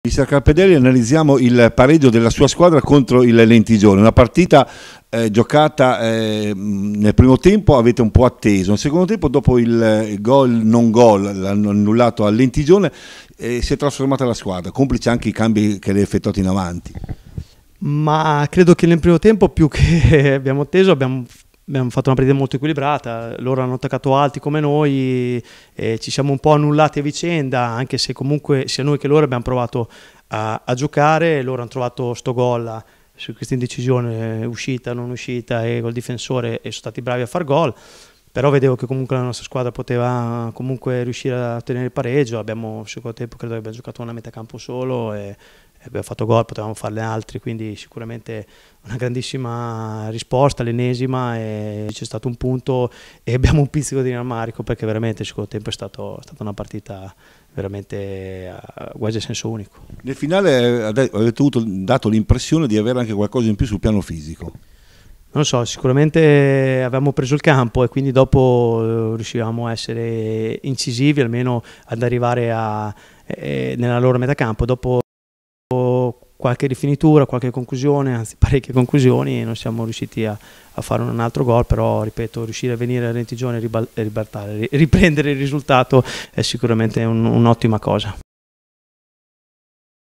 Mister Carpedelli, analizziamo il pareggio della sua squadra contro il Lentigione, una partita eh, giocata eh, nel primo tempo, avete un po' atteso, nel secondo tempo dopo il eh, gol non gol, annullato al Lentigione, eh, si è trasformata la squadra, complice anche i cambi che lei ha effettuato in avanti. Ma credo che nel primo tempo più che abbiamo atteso abbiamo abbiamo fatto una partita molto equilibrata, loro hanno attaccato alti come noi, ci siamo un po' annullati a vicenda, anche se comunque sia noi che loro abbiamo provato a, a giocare, loro hanno trovato sto gol eh, su questa indecisione, eh, uscita, non uscita e col difensore e sono stati bravi a far gol, però vedevo che comunque la nostra squadra poteva comunque riuscire a tenere il pareggio, abbiamo secondo tempo credo che abbiamo giocato una metà campo solo e abbiamo fatto gol, potevamo farne altri, quindi sicuramente una grandissima risposta, l'ennesima, c'è stato un punto e abbiamo un pizzico di rammarico perché veramente il secondo tempo è, stato, è stata una partita veramente eh, quasi a senso unico. Nel finale avete avuto, dato l'impressione di avere anche qualcosa in più sul piano fisico. Non so, sicuramente avevamo preso il campo e quindi dopo eh, riuscivamo a essere incisivi, almeno ad arrivare a, eh, nella loro metà campo. Dopo qualche rifinitura, qualche conclusione, anzi parecchie conclusioni e non siamo riusciti a, a fare un altro gol, però ripeto, riuscire a venire a Rentigione e ribaltare, riprendere il risultato è sicuramente un, un'ottima cosa.